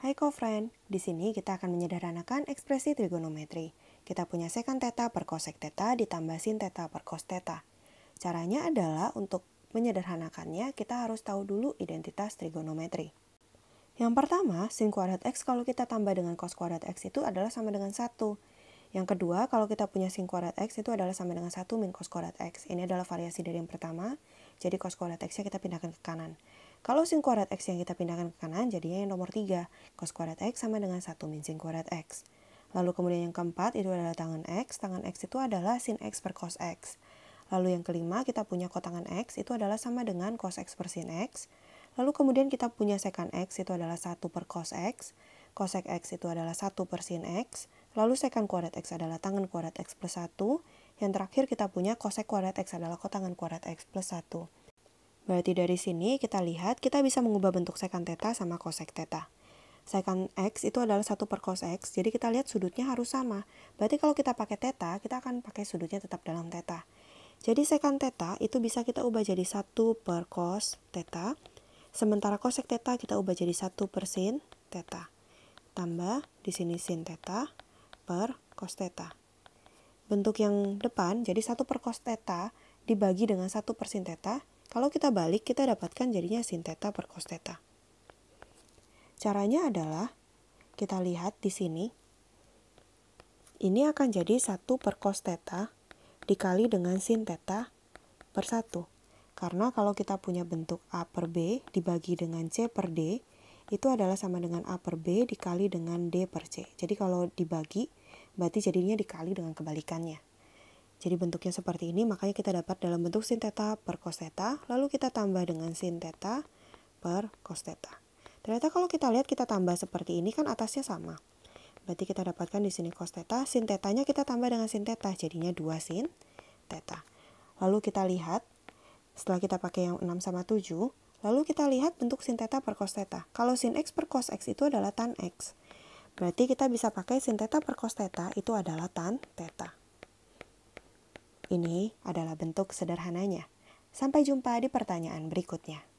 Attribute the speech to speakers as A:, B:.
A: Hai co-friend, di sini kita akan menyederhanakan ekspresi trigonometri. Kita punya sekan teta per kosek teta ditambah sin teta per kos teta. Caranya adalah untuk menyederhanakannya kita harus tahu dulu identitas trigonometri. Yang pertama, sin kuadrat x kalau kita tambah dengan cos kuadrat x itu adalah sama dengan 1. Yang kedua, kalau kita punya sin kuadrat x itu adalah sama dengan 1 min cos kuadrat x. Ini adalah variasi dari yang pertama, jadi cos kuadrat x-nya kita pindahkan ke kanan. Kalau sin kuadrat X yang kita pindahkan ke kanan jadinya yang nomor 3. Cos kuadrat X sama dengan 1 min sin kuadrat X. Lalu kemudian yang keempat itu adalah tangan X. Tangan X itu adalah sin X per cos X. Lalu yang kelima kita punya kotangan X itu adalah sama dengan cos X per sin X. Lalu kemudian kita punya sekan X itu adalah 1 per cos X. Cos X itu adalah 1 per sin X. Lalu sekan kuadrat X adalah tangan kuadrat X plus 1. Yang terakhir kita punya cosec kuadrat X adalah kotangan kuadrat X plus 1. Berarti dari sini kita lihat kita bisa mengubah bentuk sekan teta sama kosek teta Sekan x itu adalah satu per cos x, jadi kita lihat sudutnya harus sama. Berarti kalau kita pakai teta kita akan pakai sudutnya tetap dalam teta Jadi sekan teta itu bisa kita ubah jadi satu per cos teta sementara kosek teta kita ubah jadi satu per sin teta Tambah di sini sin teta per cos teta Bentuk yang depan, jadi satu per cos teta dibagi dengan satu per sin teta kalau kita balik, kita dapatkan jadinya sin theta per cos theta. Caranya adalah, kita lihat di sini, ini akan jadi 1 per cos theta dikali dengan sin theta per 1. Karena kalau kita punya bentuk A per B dibagi dengan C per D, itu adalah sama dengan A per B dikali dengan D per C. Jadi kalau dibagi, berarti jadinya dikali dengan kebalikannya. Jadi bentuknya seperti ini, makanya kita dapat dalam bentuk sin theta per cos theta, lalu kita tambah dengan sin theta per cos theta. Ternyata kalau kita lihat kita tambah seperti ini kan atasnya sama. Berarti kita dapatkan di sini cos theta, sin tetanya kita tambah dengan sin theta, jadinya 2 sin theta. Lalu kita lihat, setelah kita pakai yang 6 sama 7, lalu kita lihat bentuk sin theta per cos theta. Kalau sin x per cos x itu adalah tan x. Berarti kita bisa pakai sin theta per cos theta itu adalah tan theta. Ini adalah bentuk sederhananya. Sampai jumpa di pertanyaan berikutnya.